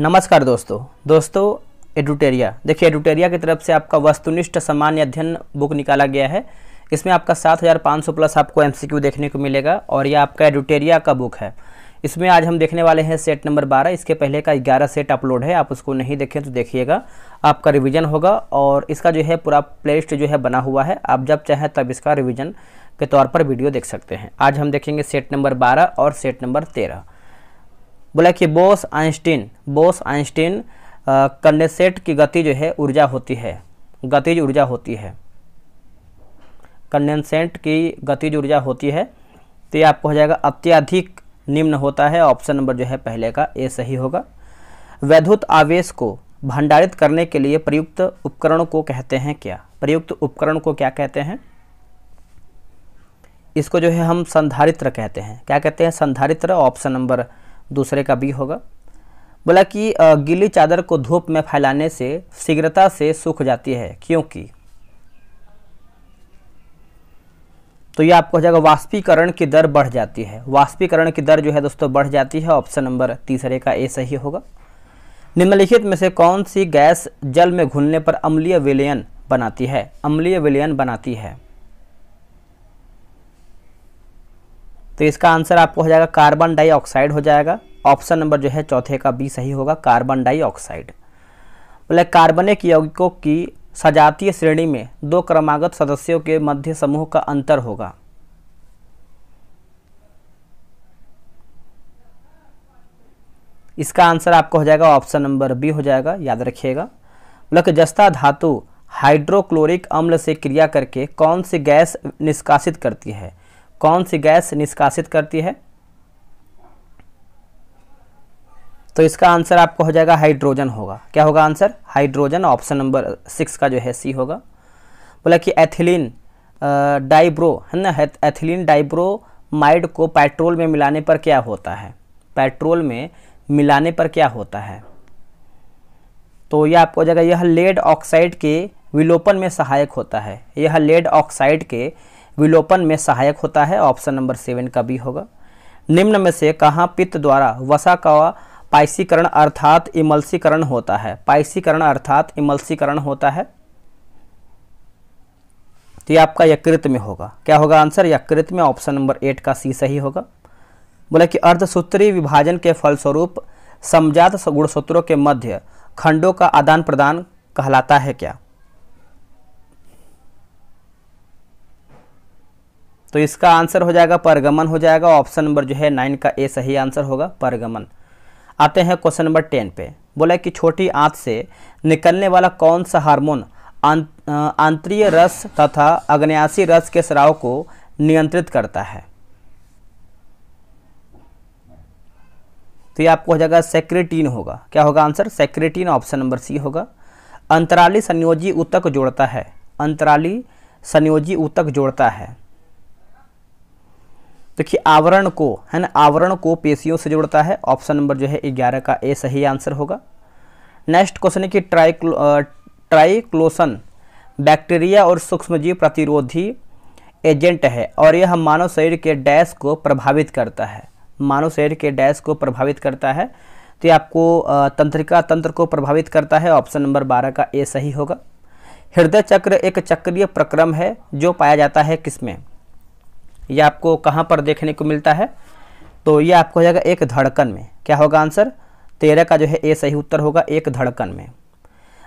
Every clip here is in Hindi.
नमस्कार दोस्तों दोस्तों एडुटेरिया देखिए एडुटेरिया की तरफ से आपका वस्तुनिष्ठ सामान्य अध्ययन बुक निकाला गया है इसमें आपका सात हज़ार पाँच सौ प्लस आपको एमसीक्यू देखने को मिलेगा और यह आपका एडुटेरिया का बुक है इसमें आज हम देखने वाले हैं सेट नंबर बारह इसके पहले का ग्यारह सेट अपलोड है आप उसको नहीं देखें तो देखिएगा आपका रिविज़न होगा और इसका जो है पूरा प्ले जो है बना हुआ है आप जब चाहें तब इसका रिविज़न के तौर पर वीडियो देख सकते हैं आज हम देखेंगे सेट नंबर बारह और सेट नंबर तेरह बोला कि Bose Einstein Bose Einstein condensate की गति जो है ऊर्जा होती है गतिज ऊर्जा होती है कंडेंसेंट की गतिज ऊर्जा होती है तो ये आपको हो जाएगा अत्यधिक निम्न होता है ऑप्शन नंबर जो है पहले का ए सही होगा वैद्युत आवेश को भंडारित करने के लिए प्रयुक्त उपकरण को कहते हैं क्या प्रयुक्त उपकरण को क्या कहते हैं इसको जो है हम संधारित्र कहते हैं क्या कहते हैं संधारित्र ऑप्शन नंबर दूसरे का बी होगा बोला कि गीली चादर को धूप में फैलाने से शीघ्रता से सूख जाती है क्योंकि तो यह आपको हो जाएगा वाष्पीकरण की दर बढ़ जाती है वाष्पीकरण की दर जो है दोस्तों बढ़ जाती है ऑप्शन नंबर तीसरे का ए सही होगा निम्नलिखित में से कौन सी गैस जल में घुलने पर अम्लीय विलयन बनाती है अम्लीय विलयन बनाती है तो इसका आंसर आपको हो जाएगा कार्बन डाइऑक्साइड हो जाएगा ऑप्शन नंबर जो है चौथे का बी सही होगा कार्बन डाइऑक्साइड बोले कार्बनिक यौगिकों की सजातीय श्रेणी में दो क्रमागत सदस्यों के मध्य समूह का अंतर होगा इसका आंसर आपको हो जाएगा ऑप्शन नंबर बी हो जाएगा याद रखिएगा लक जस्ता धातु हाइड्रोक्लोरिक अम्ल से क्रिया करके कौन सी गैस निष्कासित करती है कौन सी गैस निष्कासित करती है तो इसका आंसर आपको हो जाएगा हाइड्रोजन होगा क्या होगा answer hydrogen option number six का जो है सी होगा बोला कि एथिलीन डाइब्रो है ना एथिलीन डाइब्रो माइड को पेट्रोल में मिलाने पर क्या होता है पेट्रोल में मिलाने पर क्या होता है तो यह आपको हो जाएगा यह लेड ऑक्साइड के विलोपन में सहायक होता है यह लेड ऑक्साइड के विलोपन में सहायक होता है ऑप्शन नंबर सेवन का भी होगा निम्न में से कहाँ पित्त द्वारा वसा का पाइसीकरण अर्थात इमल्सीकरण होता है पाइसीकरण अर्थात इमल्सीकरण होता है तो ये आपका यकृत में होगा क्या होगा आंसर यकृत में ऑप्शन नंबर एट का सी सही होगा बोला कि अर्धसूत्री विभाजन के फलस्वरूप समझात गुणसूत्रों के मध्य खंडों का आदान प्रदान कहलाता है क्या तो इसका आंसर हो जाएगा परगमन हो जाएगा ऑप्शन नंबर जो है नाइन का ए सही आंसर होगा परगमन आते हैं क्वेश्चन नंबर टेन पे बोला कि छोटी आंत से निकलने वाला कौन सा हार्मोन आंतरीय रस तथा अग्नयासी रस के स्राव को नियंत्रित करता है तो ये आपको हो जाएगा सेक्रेटीन होगा क्या होगा answer secretin option number C होगा अंतराली संयोजी ऊतक जोड़ता है अंतराली संयोजी ऊतक जोड़ता है देखिए आवरण को है ना आवरण को पेशियों से जोड़ता है ऑप्शन नंबर जो है ग्यारह का ए सही आंसर होगा नेक्स्ट क्वेश्चन है कि ट्राइक्लो ट्राइक्लोसन बैक्टीरिया और सूक्ष्मजीव प्रतिरोधी एजेंट है और यह मानव शरीर के डैश को प्रभावित करता है मानव शरीर के डैश को प्रभावित करता है तो ये आपको तंत्रिका तंत्र को प्रभावित करता है ऑप्शन नंबर बारह का ए सही होगा हृदय चक्र एक चक्रीय प्रक्रम है जो पाया जाता है किसमें ये आपको कहाँ पर देखने को मिलता है तो ये आपको हो जाएगा एक धड़कन में क्या होगा आंसर तेरह का जो है ए सही उत्तर होगा एक धड़कन में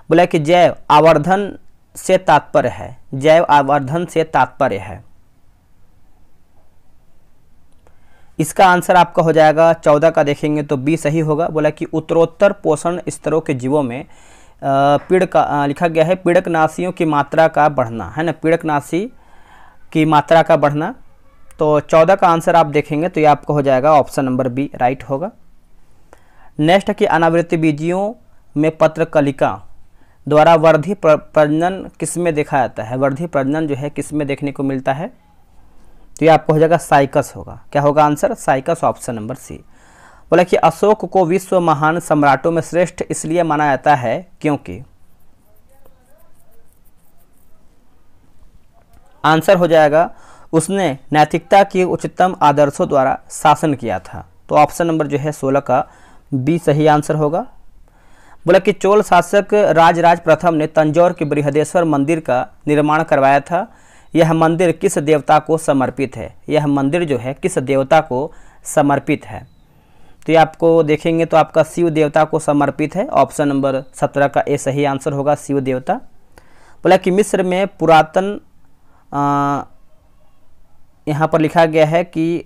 बोला कि जैव आवर्धन से तात्पर्य है जैव आवर्धन से तात्पर्य है इसका आंसर आपका हो जाएगा चौदह का देखेंगे तो बी सही होगा बोला कि उत्तरोत्तर पोषण स्तरों के जीवों में पीड़ का लिखा गया है पीड़कनाशियों की मात्रा का बढ़ना है ना पीड़कनाशी की मात्रा का बढ़ना तो चौदह का आंसर आप देखेंगे तो ये आपको हो जाएगा ऑप्शन नंबर बी राइट होगा नेक्स्ट है कि अनावृत्ति बीजियों में पत्रकलिका द्वारा वृद्धि प्रजनन किस में देखा जाता है वृद्धि प्रजनन जो है किस में देखने को मिलता है तो ये आपको हो जाएगा साइकस होगा क्या होगा answer cycas option number C बोला कि अशोक को विश्व महान सम्राटों में श्रेष्ठ इसलिए माना जाता है क्योंकि आंसर हो जाएगा उसने नैतिकता के उच्चतम आदर्शों द्वारा शासन किया था तो ऑप्शन नंबर जो है सोलह का बी सही आंसर होगा बोला कि चोल शासक राजराज प्रथम ने तंजौर के बृहदेश्वर मंदिर का निर्माण करवाया था यह मंदिर किस देवता को समर्पित है यह मंदिर जो है किस देवता को समर्पित है तो ये आपको देखेंगे तो आपका शिव देवता को समर्पित है ऑप्शन नंबर सत्रह का ए सही आंसर होगा शिव देवता बोला कि मिस्र में पुरातन आ, यहाँ पर लिखा गया है कि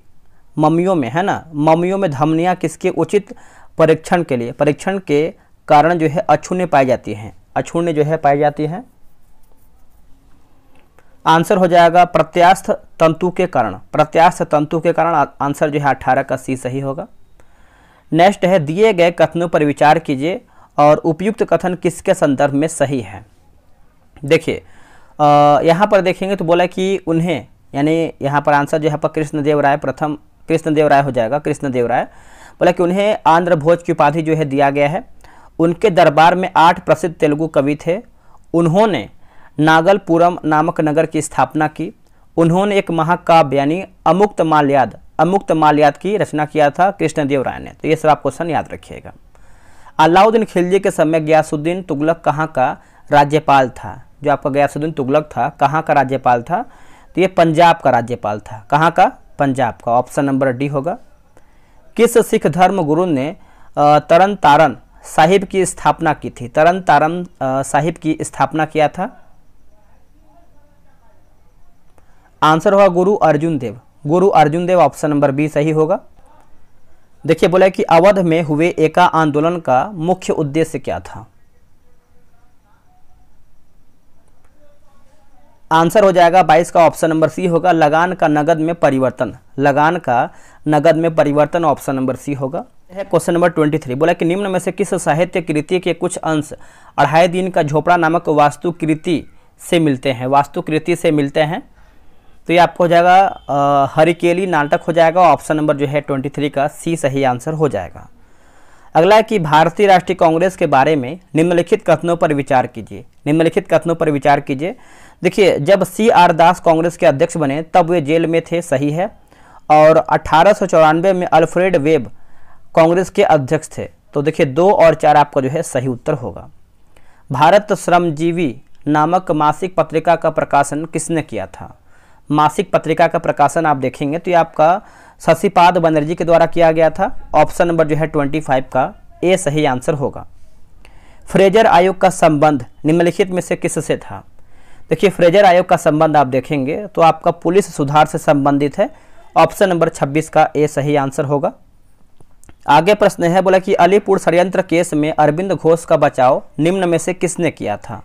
ममियों में है ना ममियों में धमनियाँ किसके उचित परीक्षण के लिए परीक्षण के कारण जो है अछूने पाई जाती हैं अछूने जो है पाई जाती हैं आंसर हो जाएगा प्रत्यास्थ तंतु के कारण प्रत्यास्थ तंतु के कारण आंसर जो है अठारह का सी सही होगा नेक्स्ट है दिए गए कथनों पर विचार कीजिए और उपयुक्त कथन किसके संदर्भ में सही है देखिए यहाँ पर देखेंगे तो बोला कि उन्हें यानी यहाँ पर आंसर जो है पर कृष्णदेव राय प्रथम कृष्णदेव राय हो जाएगा कृष्णदेव राय बोला कि उन्हें आंध्र भोज की उपाधि जो है दिया गया है उनके दरबार में आठ प्रसिद्ध तेलुगु कवि थे उन्होंने नागलपुरम नामक नगर की स्थापना की उन्होंने एक महाकाव्य यानी अमुक्त माल्याद अमुक्त माल्याद की रचना किया था कृष्णदेव राय ने तो ये सब आप क्वेश्चन याद रखिएगा अलाउद्दीन खिलजी के समय गयासुद्दीन तुगलक कहाँ का राज्यपाल था जो आपका गयासुद्दीन तुगलक था कहाँ का राज्यपाल था तो ये पंजाब का राज्यपाल था कहाँ का पंजाब का ऑप्शन नंबर डी होगा किस सिख धर्म गुरु ने तरन तारण साहिब की स्थापना की थी तरन तारण साहिब की स्थापना किया था आंसर होगा गुरु Arjan Dev Guru Arjan Dev option number B सही होगा देखिए बोला कि अवध में हुए एका आंदोलन का मुख्य उद्देश्य क्या था आंसर हो जाएगा बाईस का ऑप्शन नंबर सी होगा लगान का नगद में परिवर्तन लगान का नगद में परिवर्तन ऑप्शन नंबर सी होगा है क्वेश्चन नंबर ट्वेंटी थ्री बोला कि निम्न में से किस साहित्य कृति के कुछ अंश अढ़ाई दिन का झोपड़ा नामक वास्तुकृति से मिलते हैं वास्तुकृति से मिलते हैं तो ये आपको हो जाएगा हरिकेली नाटक हो जाएगा ऑप्शन नंबर जो है ट्वेंटी थ्री का सी सही आंसर हो जाएगा अगला है कि भारतीय राष्ट्रीय कांग्रेस के बारे में निम्नलिखित कथनों पर विचार कीजिए निम्नलिखित कथनों पर विचार कीजिए देखिए जब सी आर दास कांग्रेस के अध्यक्ष बने तब वे जेल में थे सही है और अठारह में अल्फ्रेड वेब कांग्रेस के अध्यक्ष थे तो देखिए दो और चार आपका जो है सही उत्तर होगा भारत श्रमजीवी नामक मासिक पत्रिका का प्रकाशन किसने किया था मासिक पत्रिका का प्रकाशन आप देखेंगे तो ये आपका शशिपाद बनर्जी के द्वारा किया गया था ऑप्शन नंबर जो है ट्वेंटी फाइव का ए सही आंसर होगा फ्रेजर आयोग का संबंध निम्नलिखित में से किससे था देखिए फ्रेजर आयोग का संबंध आप देखेंगे तो आपका पुलिस सुधार से संबंधित है ऑप्शन नंबर 26 का ए सही आंसर होगा आगे प्रश्न है बोला कि अलीपुर षडयंत्र केस में अरविंद घोष का बचाव निम्न में से किसने किया था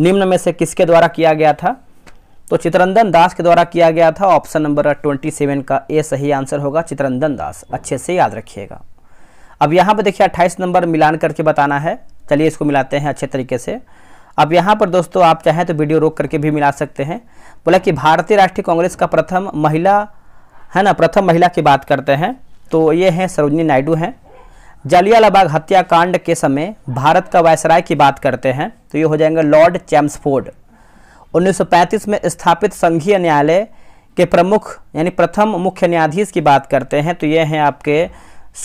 निम्न में से किसके द्वारा किया गया था तो चित्रंदन दास के द्वारा किया गया था ऑप्शन नंबर 27 का ए सही आंसर होगा चित्रंदन दास अच्छे से याद रखिएगा अब यहाँ पर देखिए 28 नंबर मिलान करके बताना है चलिए इसको मिलाते हैं अच्छे तरीके से अब यहाँ पर दोस्तों आप चाहें तो वीडियो रोक करके भी मिला सकते हैं बोला कि भारतीय राष्ट्रीय कांग्रेस का प्रथम महिला है ना प्रथम महिला की बात करते हैं तो ये हैं सरोजनी नायडू हैं जलियालाबाग हत्याकांड के समय भारत का वायसराय की बात करते हैं तो ये हो जाएंगे लॉर्ड चैम्सफोर्ड 1935 में स्थापित संघीय न्यायालय के प्रमुख यानी प्रथम मुख्य न्यायाधीश की बात करते हैं तो ये हैं आपके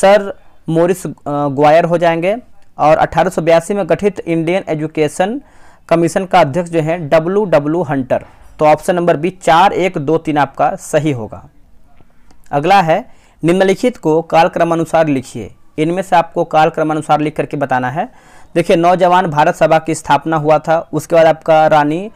सर मोरिस ग्वायर हो जाएंगे और अठारह में गठित इंडियन एजुकेशन कमीशन का अध्यक्ष जो है डब्लू डब्लू हंटर तो ऑप्शन नंबर बी चार एक दो तीन आपका सही होगा अगला है निम्नलिखित को कालक्रमानुसार लिखिए इनमें से आपको कालक्रमानुसार लिख करके बताना है देखिए नौजवान भारत सभा की स्थापना हुआ था उसके बाद आपका रानी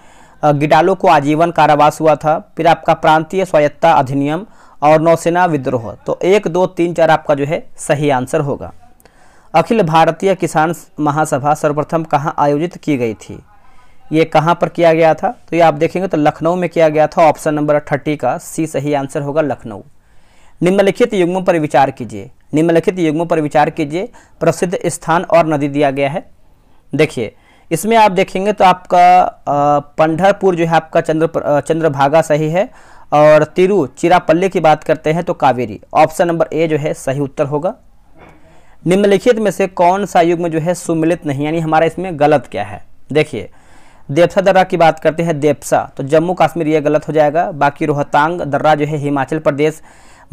गिडालो को आजीवन कारावास हुआ था फिर आपका प्रांतीय स्वायत्ता अधिनियम और नौसेना विद्रोह तो एक दो तीन चार आपका जो है सही आंसर होगा अखिल भारतीय किसान महासभा सर्वप्रथम कहाँ आयोजित की गई थी ये कहाँ पर किया गया था तो ये आप देखेंगे तो लखनऊ में किया गया था ऑप्शन नंबर थर्टी का सी सही आंसर होगा लखनऊ निम्नलिखित युग्मों पर विचार कीजिए निम्नलिखित युग्मों पर विचार कीजिए प्रसिद्ध स्थान और नदी दिया गया है देखिए इसमें आप देखेंगे तो आपका पंढरपुर जो है आपका चंद्र चंद्रभागा सही है और तिरु चिरापल्ली की बात करते हैं तो कावेरी ऑप्शन नंबर ए जो है सही उत्तर होगा निम्नलिखित में से कौन सा युग्म जो है सुमिलित नहीं यानी हमारा इसमें गलत क्या है देखिए देवसा दर्रा की बात करते हैं देवसा तो जम्मू कश्मीर ये गलत हो जाएगा बाकी रोहतांग दर्रा जो है हिमाचल प्रदेश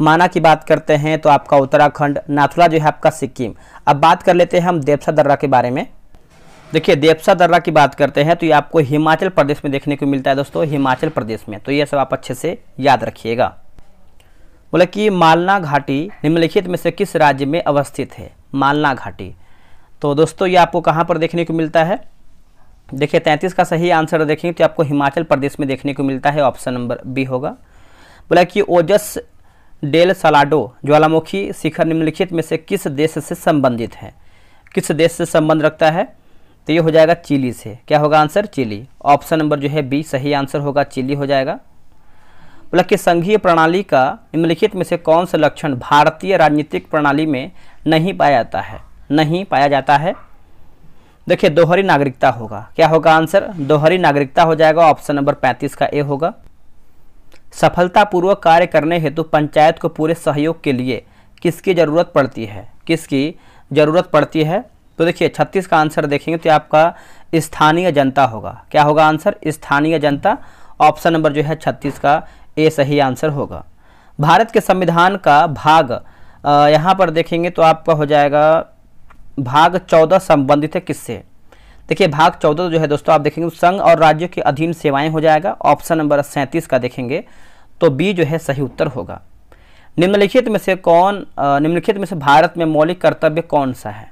माना की बात करते हैं तो आपका उत्तराखंड नाथुला जो है आपका सिक्किम अब बात कर लेते हैं हम देवसा दर्रा के बारे में देखिए देवसा दर्रा की बात करते हैं तो ये आपको हिमाचल प्रदेश में देखने को मिलता है दोस्तों हिमाचल प्रदेश में तो ये सब आप अच्छे से याद रखिएगा बोले कि मालना घाटी निम्नलिखित में से किस राज्य में अवस्थित है मालना घाटी तो दोस्तों ये आपको कहाँ पर देखने को मिलता है देखिए तैंतीस का सही आंसर देखेंगे तो आपको हिमाचल प्रदेश में देखने को मिलता है ऑप्शन नंबर बी होगा बोला कि ओजस डेल सलाडो ज्वालामुखी शिखर निम्नलिखित में से किस देश से संबंधित है किस देश से संबंध रखता है तो ये हो जाएगा चिली से क्या होगा आंसर चिली ऑप्शन नंबर जो है बी सही आंसर होगा चिली हो जाएगा बोला कि संघीय प्रणाली का निम्नलिखित में से कौन सा लक्षण भारतीय राजनीतिक प्रणाली में नहीं पाया जाता है नहीं पाया जाता है देखिए दोहरी नागरिकता होगा क्या होगा आंसर दोहरी नागरिकता हो जाएगा ऑप्शन नंबर पैंतीस का ए होगा सफलतापूर्वक कार्य करने हेतु पंचायत को पूरे सहयोग के लिए किसकी ज़रूरत पड़ती है किसकी ज़रूरत पड़ती है तो देखिए छत्तीस का आंसर देखेंगे तो आपका स्थानीय जनता होगा क्या होगा आंसर स्थानीय जनता ऑप्शन नंबर जो है छत्तीस का ए सही आंसर होगा भारत के संविधान का भाग यहाँ पर देखेंगे तो आपका हो जाएगा भाग चौदह संबंधित है किससे देखिए भाग चौदह जो है दोस्तों आप देखेंगे संघ और राज्यों के अधीन सेवाएं हो जाएगा ऑप्शन नंबर सैंतीस का देखेंगे तो बी जो है सही उत्तर होगा निम्नलिखित में से कौन निम्नलिखित में से भारत में मौलिक कर्तव्य कौन सा है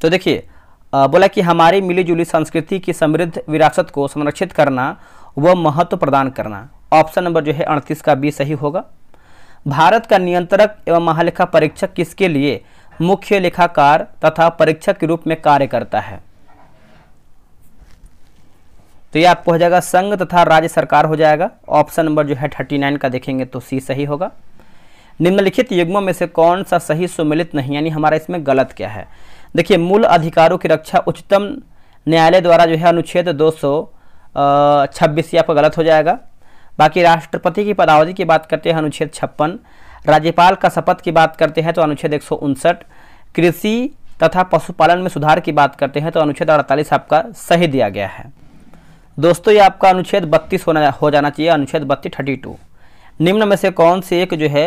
तो देखिए बोला कि हमारी मिलीजुली संस्कृति की समृद्ध विरासत को संरक्षित करना व महत्व प्रदान करना ऑप्शन नंबर जो है अड़तीस का बी सही होगा भारत का नियंत्रक एवं महालेखा परीक्षक किसके लिए मुख्य लेखाकार तथा परीक्षक के रूप में कार्य करता है तो ये आपको हो जाएगा संघ तथा राज्य सरकार हो जाएगा ऑप्शन नंबर जो है थर्टी नाइन का देखेंगे तो सी सही होगा निम्नलिखित युग्मों में से कौन सा सही सुमिलित नहीं यानी हमारा इसमें गलत क्या है देखिए मूल अधिकारों की रक्षा उच्चतम न्यायालय द्वारा जो है अनुच्छेद दो सौ छब्बीस आपका गलत हो जाएगा बाकी राष्ट्रपति की पदावधि की बात करते हैं अनुच्छेद छप्पन राज्यपाल का शपथ की बात करते हैं तो अनुच्छेद एक कृषि तथा पशुपालन में सुधार की बात करते हैं तो अनुच्छेद अड़तालीस आपका सही दिया गया है दोस्तों ये आपका अनुच्छेद बत्तीस होना हो जाना चाहिए अनुच्छेद बत्तीस थर्टी टू निम्न में से कौन से एक जो है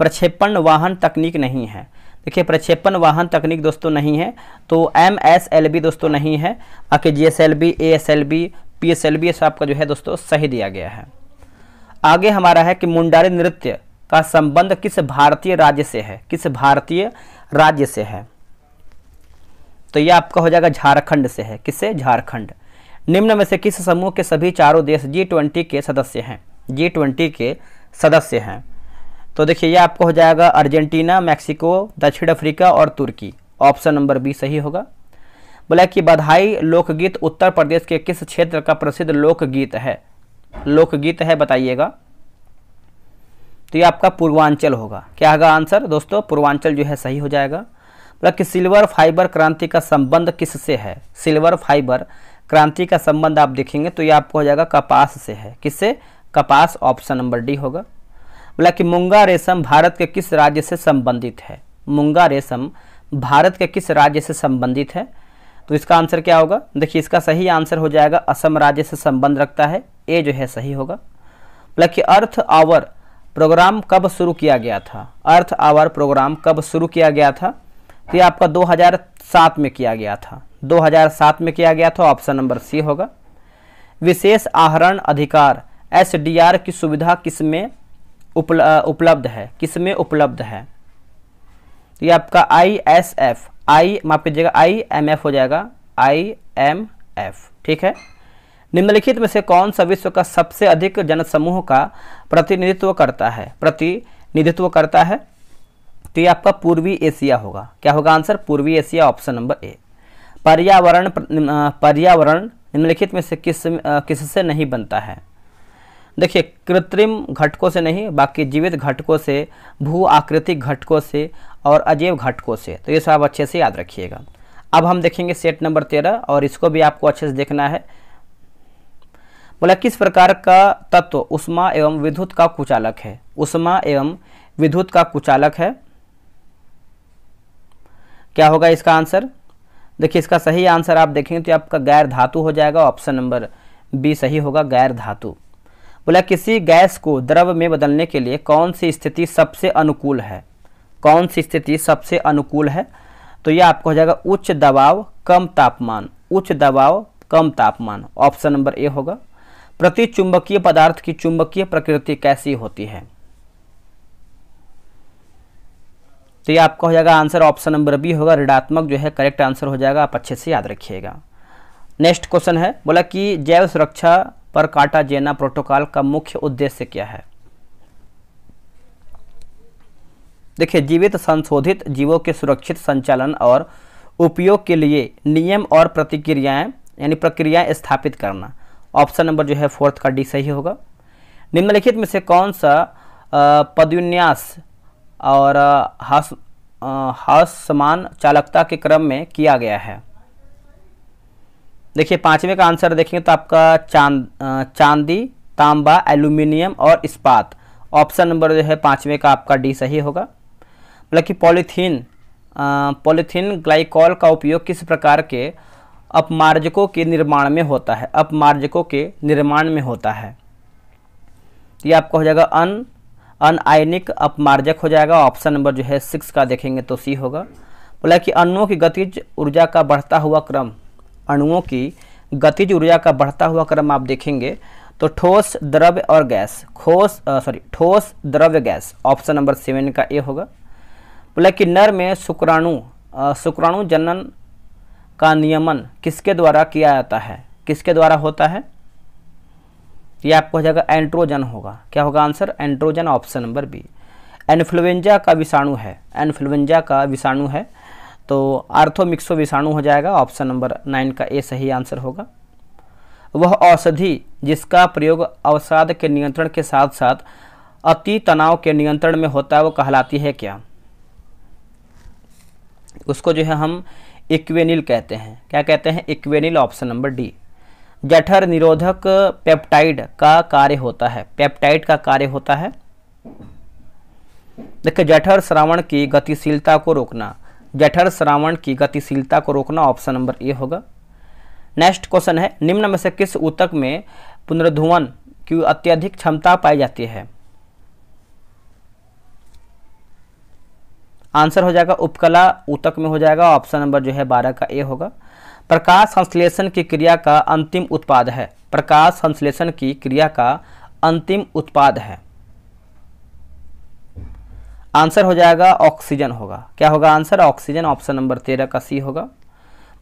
प्रक्षेपण वाहन तकनीक नहीं है देखिए प्रक्षेपण वाहन तकनीक दोस्तों नहीं है तो एम एस एल बी दोस्तों नहीं है बाकी G S L B A S L B P S L B आपका जो है दोस्तों सही दिया गया है आगे हमारा है कि मुंडारी नृत्य का संबंध किस भारतीय राज्य से है किस भारतीय राज्य से है तो यह आपका हो जाएगा झारखंड से है किससे झारखंड निम्न में से किस समूह के सभी चारों देश जी ट्वेंटी के सदस्य हैं जी ट्वेंटी के सदस्य हैं तो देखिए यह आपको हो जाएगा अर्जेंटीना मैक्सिको दक्षिण अफ्रीका और तुर्की ऑप्शन नंबर बी सही होगा बोला कि बधाई लोकगीत उत्तर प्रदेश के किस क्षेत्र का प्रसिद्ध लोकगीत है लोकगीत है बताइएगा तो ये आपका पूर्वांचल होगा क्या होगा आंसर दोस्तों पूर्वांचल जो है सही हो जाएगा बोला मतलब कि सिल्वर फाइबर क्रांति का संबंध किससे है सिल्वर फाइबर क्रांति का संबंध आप देखेंगे तो ये आपको हो जाएगा कपास से है किससे कपास ऑप्शन नंबर डी होगा बोला मतलब कि मूंगा रेशम भारत के किस राज्य से संबंधित है मूंगा रेशम भारत के किस राज्य से संबंधित है तो इसका आंसर क्या होगा देखिए इसका सही आंसर हो जाएगा असम राज्य से संबंध रखता है ए जो है सही होगा लखी अर्थ आवर प्रोग्राम कब शुरू किया गया था अर्थ आवर प्रोग्राम कब शुरू किया गया था तो ये आपका 2007 में किया गया था 2007 में किया गया था ऑप्शन नंबर सी होगा विशेष आहरण अधिकार एस की सुविधा किसमें उपल, उपलब्ध है किसमें उपलब्ध है तो ये आपका आई एस एफ आई माफ कीजिएगा आई एम एफ हो जाएगा आई एम एफ ठीक है निम्नलिखित में से कौन सा विश्व का सबसे अधिक जनसमूह का प्रतिनिधित्व करता है प्रतिनिधित्व करता है तो ये आपका पूर्वी एशिया होगा क्या होगा आंसर पूर्वी एशिया ऑप्शन नंबर ए पर्यावरण पर्यावरण निम्नलिखित में से किस किससे नहीं बनता है देखिए कृत्रिम घटकों से नहीं बाकी जीवित घटकों से भू आकृतिक घटकों से और अजैव घटकों से तो ये सब आप अच्छे से याद रखिएगा अब हम देखेंगे सेट नंबर तेरह और इसको भी आपको अच्छे से देखना है बोला किस प्रकार का तत्व उष्मा एवं विद्युत का कुचालक है उष्मा एवं विद्युत का कुचालक है क्या होगा इसका आंसर देखिए इसका सही आंसर आप देखेंगे तो आपका गैर धातु हो जाएगा ऑप्शन नंबर बी सही होगा गैर धातु बोला किसी गैस को द्रव में बदलने के लिए कौन सी स्थिति सबसे अनुकूल है कौन सी स्थिति सबसे अनुकूल है तो यह आपको हो जाएगा उच्च दबाव कम तापमान उच्च दबाव कम तापमान ऑप्शन नंबर ए होगा प्रति चुंबकीय पदार्थ की चुंबकीय प्रकृति कैसी होती है तो ये आपका हो जाएगा आंसर ऑप्शन नंबर बी होगा ऋणात्मक जो है करेक्ट आंसर हो जाएगा आप अच्छे से याद रखिएगा नेक्स्ट क्वेश्चन है बोला कि जैव सुरक्षा पर काटाजेना प्रोटोकॉल का मुख्य उद्देश्य क्या है देखिए जीवित संशोधित जीवों के सुरक्षित संचालन और उपयोग के लिए नियम और प्रतिक्रियाएं यानी प्रक्रियाएं स्थापित करना ऑप्शन नंबर जो है फोर्थ का डी सही होगा निम्नलिखित में से कौन सा पदविन्यास और हास समान चालकता के क्रम में किया गया है देखिए पाँचवें का आंसर देखेंगे तो आपका चांद चांदी तांबा एल्यूमिनियम और इस्पात ऑप्शन नंबर जो है पाँचवें का आपका डी सही होगा मतलब कि पॉलीथीन पॉलीथीन ग्लाइकॉल का उपयोग किस प्रकार के अपमार्जकों के निर्माण में होता है अपमार्जकों के निर्माण में होता है ये आपका हो जाएगा अन आयनिक अपमार्जक हो जाएगा ऑप्शन नंबर जो है सिक्स का देखेंगे तो सी होगा बोला मतलब कि अन्नों की गतिज ऊर्जा का बढ़ता हुआ क्रम अणुओं की गतिज ऊर्जा का बढ़ता हुआ क्रम आप देखेंगे तो ठोस द्रव्य और गैस ठोस सॉरी ठोस द्रव्य गैस ऑप्शन नंबर सेवन का ए होगा बोला कि नर में शुक्राणु शुक्राणु जनन का नियमन किसके द्वारा किया जाता है किसके द्वारा होता है ये आपको हो जाएगा एंट्रोजन होगा क्या होगा answer androgen option number B influenza का विषाणु है एनफ्लुएंजा का विषाणु है तो आर्थो मिक्सो विषाणु हो जाएगा ऑप्शन नंबर नाइन का ए सही आंसर होगा वह औषधि जिसका प्रयोग अवसाद के नियंत्रण के साथ साथ अति तनाव के नियंत्रण में होता है वो कहलाती है क्या उसको जो है हम इक्वेनिल कहते हैं क्या कहते हैं इक्वेनिल ऑप्शन नंबर डी जठर निरोधक पेप्टाइड का कार्य होता है पेप्टाइड का कार्य होता है देखिए जठर श्रावण की गतिशीलता को रोकना जठर श्रावण की गतिशीलता को रोकना ऑप्शन नंबर ए होगा नेक्स्ट क्वेश्चन है निम्न में से किस ऊतक में पुनर्धुवन की अत्यधिक क्षमता पाई जाती है आंसर हो जाएगा उपकला उतक में हो जाएगा ऑप्शन नंबर जो है बारह का ए होगा प्रकाश संश्लेषण की क्रिया का अंतिम उत्पाद है प्रकाश संश्लेषण की क्रिया का अंतिम उत्पाद है आंसर हो जाएगा ऑक्सीजन होगा क्या होगा आंसर ऑक्सीजन ऑप्शन नंबर तेरह का सी होगा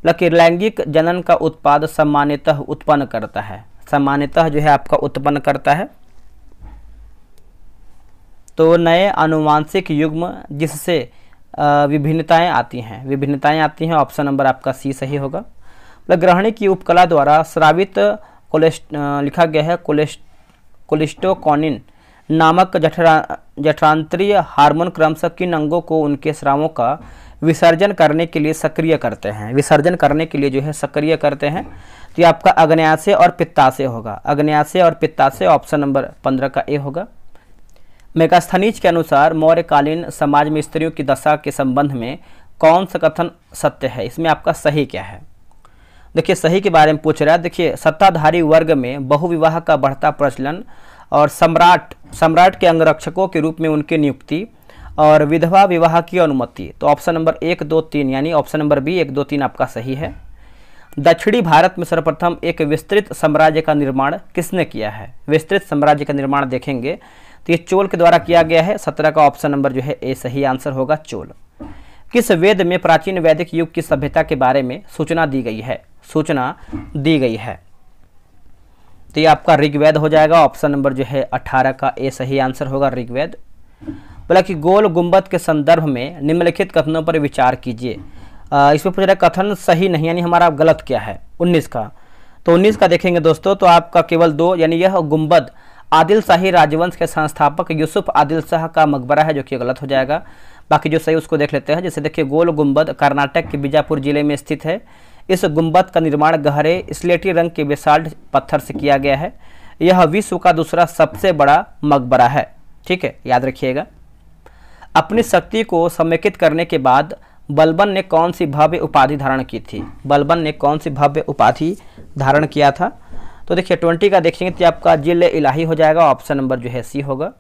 लकी मतलब लैंगिक जनन का उत्पाद सामान्यतः उत्पन्न करता है सामान्यतः जो है आपका उत्पन्न करता है तो नए अनुवांशिक युग्म जिससे विभिन्नताएं आती हैं विभिन्नताएं आती हैं ऑप्शन नंबर आपका सी सही होगा मतलब ग्रहणी की उपकला द्वारा श्रावित कोलेस्ट लिखा गया है कोलेस्ट कोलिस्टोकॉनिन नामक जठरा जठरांतरीय हार्मोन क्रमशः किन अंगों को उनके स्रावों का विसर्जन करने के लिए सक्रिय करते हैं विसर्जन करने के लिए जो है सक्रिय करते हैं तो ये आपका अग्नयाशय और पित्ताशय होगा अग्नयाशय और पित्ताशय ऑप्शन नंबर पंद्रह का ए होगा मेकास्थनीज के अनुसार मौर्यकालीन समाज में स्त्रियों की दशा के संबंध में कौन सा कथन सत्य है इसमें आपका सही क्या है देखिए सही के बारे में पूछ रहा है देखिए सत्ताधारी वर्ग में बहुविवाह का बढ़ता प्रचलन और सम्राट सम्राट के अंगरक्षकों के रूप में उनकी नियुक्ति और विधवा विवाह की अनुमति तो ऑप्शन नंबर एक दो तीन यानी ऑप्शन नंबर बी एक दो तीन आपका सही है दक्षिणी भारत में सर्वप्रथम एक विस्तृत साम्राज्य का निर्माण किसने किया है विस्तृत साम्राज्य का निर्माण देखेंगे तो ये चोल के द्वारा किया गया है सत्रह का ऑप्शन नंबर जो है ए सही आंसर होगा चोल किस वेद में प्राचीन वैदिक युग की सभ्यता के बारे में सूचना दी गई है सूचना दी गई है तो ये आपका ऋग्वेद हो जाएगा ऑप्शन नंबर जो है अठारह का ए सही आंसर होगा ऋग्वेद बोला कि गोल गुंबद के संदर्भ में निम्नलिखित कथनों पर विचार कीजिए इसमें पूछ रहा है कथन सही नहीं यानी हमारा गलत क्या है उन्नीस का तो उन्नीस का देखेंगे दोस्तों तो आपका केवल दो यानी यह गुंबद आदिल शाही राजवंश के संस्थापक यूसुफ आदिल शाह का मकबरा है जो कि गलत हो जाएगा बाकी जो सही उसको देख लेते हैं जैसे देखिए गोल गुंबद कर्नाटक के बीजापुर जिले में स्थित है इस गुंबद का निर्माण गहरे स्लेटी रंग के बेसाल्ट पत्थर से किया गया है यह विश्व का दूसरा सबसे बड़ा मकबरा है ठीक है याद रखिएगा अपनी शक्ति को समेकित करने के बाद बलबन ने कौन सी भव्य उपाधि धारण की थी बलबन ने कौन सी भव्य उपाधि धारण किया था तो देखिए ट्वेंटी का देखेंगे तो आपका जिल इलाही हो जाएगा ऑप्शन नंबर जो है सी होगा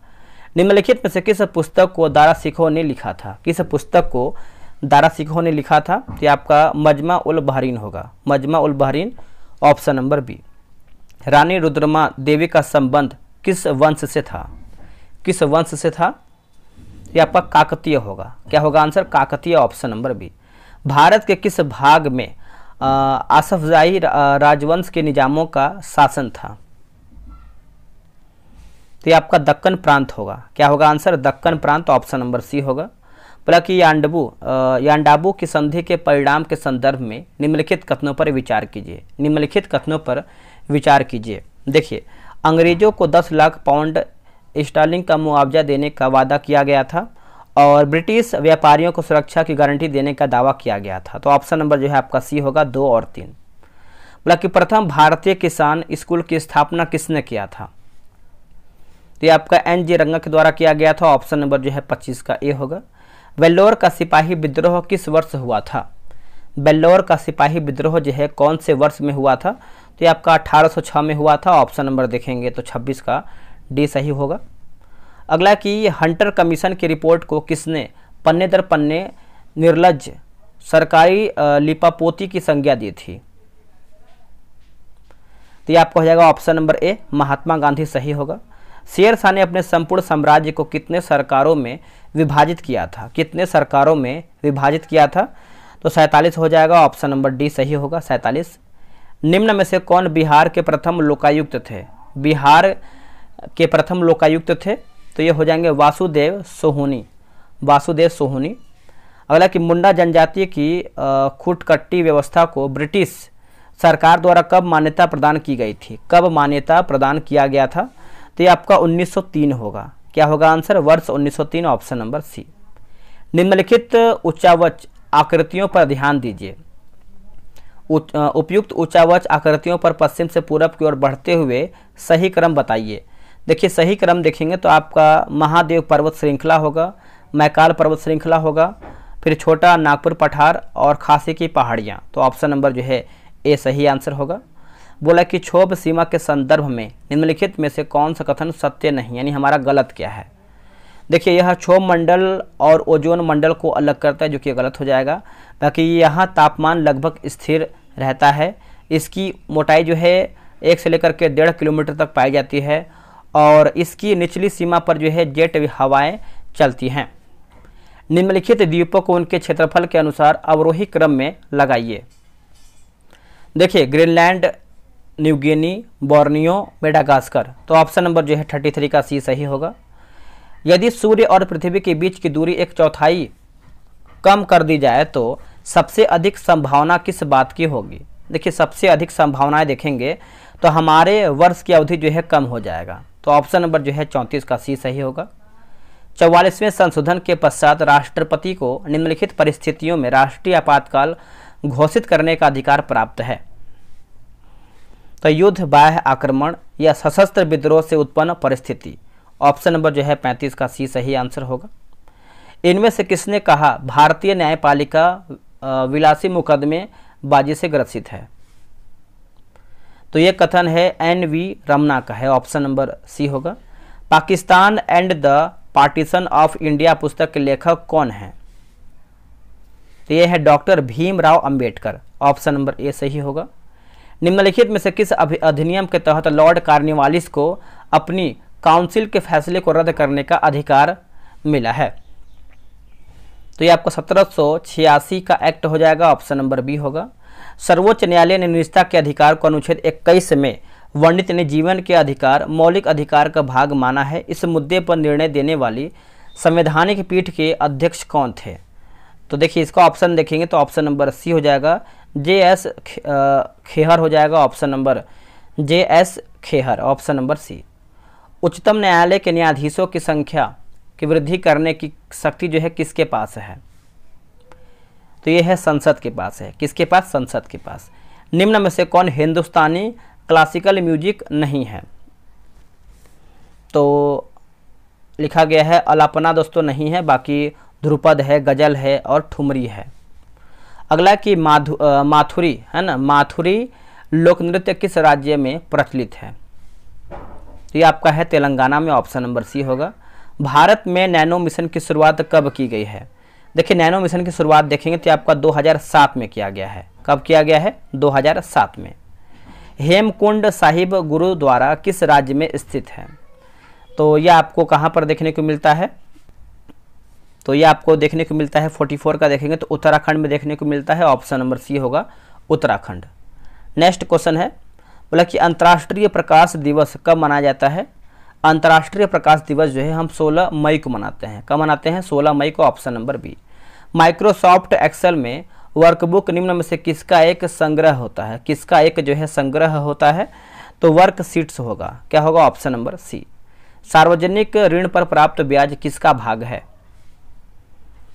निम्नलिखित में से किस पुस्तक को दारा सिखो ने लिखा था किस पुस्तक को दारा सिखों ने लिखा था तो आपका मजमा उल बहरीन होगा Majma ul Bahrain option number B Rani Rudrama Devi का संबंध किस वंश से था किस वंश से था यह आपका काकतीय होगा क्या होगा answer Kakatiya option number B Bharat के किस भाग में आसफजाई राजवंश के निजामों का शासन था तो यह आपका दक्कन प्रांत होगा क्या होगा आंसर दक्कन प्रांत ऑप्शन नंबर सी होगा प्रकियांडबू यांडाबू की संधि के परिणाम के संदर्भ में निम्नलिखित कथनों पर विचार कीजिए निम्नलिखित कथनों पर विचार कीजिए देखिए अंग्रेजों को 10 लाख पाउंड स्टालिंग का मुआवजा देने का वादा किया गया था और ब्रिटिश व्यापारियों को सुरक्षा की गारंटी देने का दावा किया गया था तो ऑप्शन नंबर जो है आपका सी होगा दो और तीन कि प्रथम भारतीय किसान स्कूल की स्थापना किसने किया था तो ये आपका एन जे रंगा के द्वारा किया गया था ऑप्शन नंबर जो है पच्चीस का ए होगा वेल्लोर का सिपाही विद्रोह किस वर्ष हुआ था बेल्लोर का सिपाही विद्रोह जो है कौन से वर्ष में हुआ था तो ये आपका 1806 में हुआ था ऑप्शन नंबर देखेंगे तो 26 का डी सही होगा अगला कि हंटर कमीशन की रिपोर्ट को किसने पन्ने दर पन्ने निर्लज सरकारी लिपापोती की संज्ञा दी थी तो ये आपको हो जाएगा option number A Mahatma Gandhi सही होगा शेर शाह ने अपने संपूर्ण साम्राज्य को कितने सरकारों में विभाजित किया था कितने सरकारों में विभाजित किया था तो सैंतालीस हो जाएगा ऑप्शन नंबर डी सही होगा सैंतालीस निम्न में से कौन बिहार के प्रथम लोकायुक्त थे बिहार के प्रथम लोकायुक्त थे तो ये हो जाएंगे वासुदेव सोहोनी वासुदेव सोहोनी अगला कि मुंडा जनजाति की खुटकट्टी व्यवस्था को ब्रिटिश सरकार द्वारा कब मान्यता प्रदान की गई थी कब मान्यता प्रदान किया गया था तो ये आपका 1903 होगा क्या होगा आंसर वर्ष 1903 ऑप्शन नंबर सी निम्नलिखित उच्चावच आकृतियों पर ध्यान दीजिए उपयुक्त उच्चावच आकृतियों पर पश्चिम से पूरब की ओर बढ़ते हुए सही क्रम बताइए देखिए सही क्रम देखेंगे तो आपका महादेव पर्वत श्रृंखला होगा मैकाल पर्वत श्रृंखला होगा फिर छोटा नागपुर पठार और खासी की पहाड़ियाँ तो ऑप्शन नंबर जो है ए सही आंसर होगा बोला कि क्षोभ सीमा के संदर्भ में निम्नलिखित में से कौन सा कथन सत्य नहीं यानी हमारा गलत क्या है देखिए यह क्षोभ मंडल और ओजोन मंडल को अलग करता है जो कि गलत हो जाएगा बाकी यहाँ तापमान लगभग स्थिर रहता है इसकी मोटाई जो है एक से लेकर के डेढ़ किलोमीटर तक पाई जाती है और इसकी निचली सीमा पर जो है जेट हवाएं चलती हैं निम्नलिखित द्वीपों को उनके क्षेत्रफल के अनुसार अवरोही क्रम में लगाइए देखिए ग्रीनलैंड न्यूगेनी बोर्नियो मेडागास्कर तो ऑप्शन नंबर जो है थर्टी थ्री का सी सही होगा यदि सूर्य और पृथ्वी के बीच की दूरी एक चौथाई कम कर दी जाए तो सबसे अधिक संभावना किस बात की होगी देखिए सबसे अधिक संभावनाएं देखेंगे तो हमारे वर्ष की अवधि जो है कम हो जाएगा तो ऑप्शन नंबर जो है चौंतीस का सी सही होगा चौवालीसवें संशोधन के पश्चात राष्ट्रपति को निम्नलिखित परिस्थितियों में राष्ट्रीय आपातकाल घोषित करने का अधिकार प्राप्त है तो युद्ध बाह्य आक्रमण या सशस्त्र विद्रोह से उत्पन्न परिस्थिति ऑप्शन नंबर जो है पैंतीस का सी सही आंसर होगा इनमें से किसने कहा भारतीय न्यायपालिका विलासी मुकदमे बाजी से ग्रसित है तो यह कथन है एन वी रमना का है ऑप्शन नंबर सी होगा Pakistan and the partition of India पुस्तक के लेखक कौन है तो यह है doctor Bhimrao Ambedkar option number A सही होगा निम्नलिखित में से किस अधिनियम के तहत लॉर्ड कार्निवालिस को अपनी काउंसिल के फैसले को रद्द करने का अधिकार मिला है तो ये आपको सत्रह का एक्ट हो जाएगा ऑप्शन नंबर बी होगा सर्वोच्च न्यायालय ने निजता के अधिकार को अनुच्छेद 21 में वर्णित ने जीवन के अधिकार मौलिक अधिकार का भाग माना है इस मुद्दे पर निर्णय देने वाली संवैधानिक पीठ के अध्यक्ष कौन थे तो देखिए इसका ऑप्शन देखेंगे तो ऑप्शन नंबर सी हो जाएगा जे एस खेहर हो जाएगा option number J S Khehar option number C उच्चतम न्यायालय के न्यायाधीशों की संख्या की वृद्धि करने की शक्ति जो है किसके पास है तो ये है संसद के पास है किसके पास संसद के पास निम्न में से कौन हिंदुस्तानी क्लासिकल म्यूजिक नहीं है तो लिखा गया है अलापना दोस्तों नहीं है बाकी ध्रुपद है गज़ल है और ठुमरी है अगला कि माधु आ, माथुरी है ना माथुरी लोक नृत्य किस राज्य में प्रचलित है तो ये आपका है तेलंगाना में ऑप्शन नंबर सी होगा भारत में नैनो मिशन की शुरुआत कब की गई है देखिए नैनो मिशन की शुरुआत देखेंगे तो आपका 2007 में किया गया है कब किया गया है 2007 में हेमकुंड साहिब गुरुद्वारा किस राज्य में स्थित है तो यह आपको कहाँ पर देखने को मिलता है तो ये आपको देखने को मिलता है 44 का देखेंगे तो उत्तराखंड में देखने को मिलता है ऑप्शन नंबर सी होगा उत्तराखंड नेक्स्ट क्वेश्चन है बोला कि अंतर्राष्ट्रीय प्रकाश दिवस कब मनाया जाता है अंतर्राष्ट्रीय प्रकाश दिवस जो है हम 16 मई को मनाते हैं कब मनाते हैं 16 मई को option number B Microsoft Excel में वर्कबुक निम्न में से किसका एक संग्रह होता है किसका एक जो है संग्रह होता है तो वर्कशीट्स होगा क्या होगा ऑप्शन नंबर सी सार्वजनिक ऋण पर प्राप्त ब्याज किसका भाग है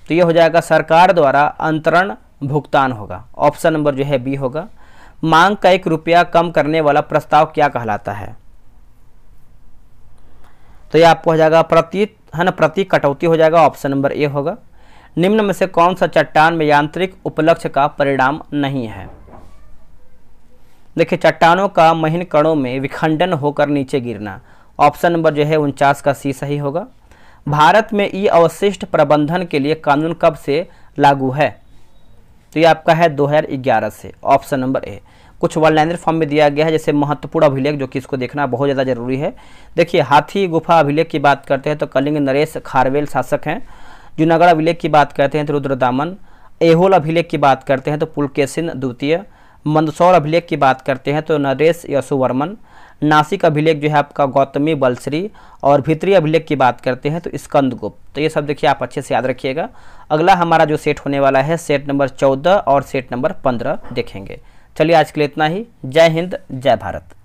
तो यह हो जाएगा सरकार द्वारा अंतरण भुगतान होगा ऑप्शन नंबर जो है बी होगा मांग का एक रुपया कम करने वाला प्रस्ताव क्या कहलाता है तो यह आपको हो जाएगा प्रति है ना प्रति कटौती हो जाएगा ऑप्शन नंबर ए होगा निम्न में से कौन सा चट्टान में यांत्रिक उपलक्ष्य का परिणाम नहीं है देखिए चट्टानों का महीन कणों में विखंडन होकर नीचे गिरना ऑप्शन नंबर जो है उनचास का सी सही होगा भारत में ई अवशिष्ट प्रबंधन के लिए कानून कब से लागू है तो ये आपका है 2011 से ऑप्शन नंबर ए कुछ वन लाइनर फॉर्म में दिया गया है जैसे महत्वपूर्ण अभिलेख जो कि इसको देखना बहुत ज़्यादा जरूरी है देखिए हाथी गुफा अभिलेख की बात करते हैं तो कलिंग नरेश खारवेल शासक हैं जूनागढ़ अभिलेख की बात करते हैं तो रुद्रदामन एहोल अभिलेख की बात करते हैं तो पुलकेशन द्वितीय मंदसौर अभिलेख की बात करते हैं तो नरेश यशुवर्मन नासिक अभिलेख जो है आपका गौतमी बलश्री और भित्री अभिलेख की बात करते हैं तो स्कंदगुप्त तो ये सब देखिए आप अच्छे से याद रखिएगा अगला हमारा जो सेट होने वाला है सेट नंबर चौदह और सेट नंबर पंद्रह देखेंगे चलिए आज के लिए इतना ही जय हिंद जय भारत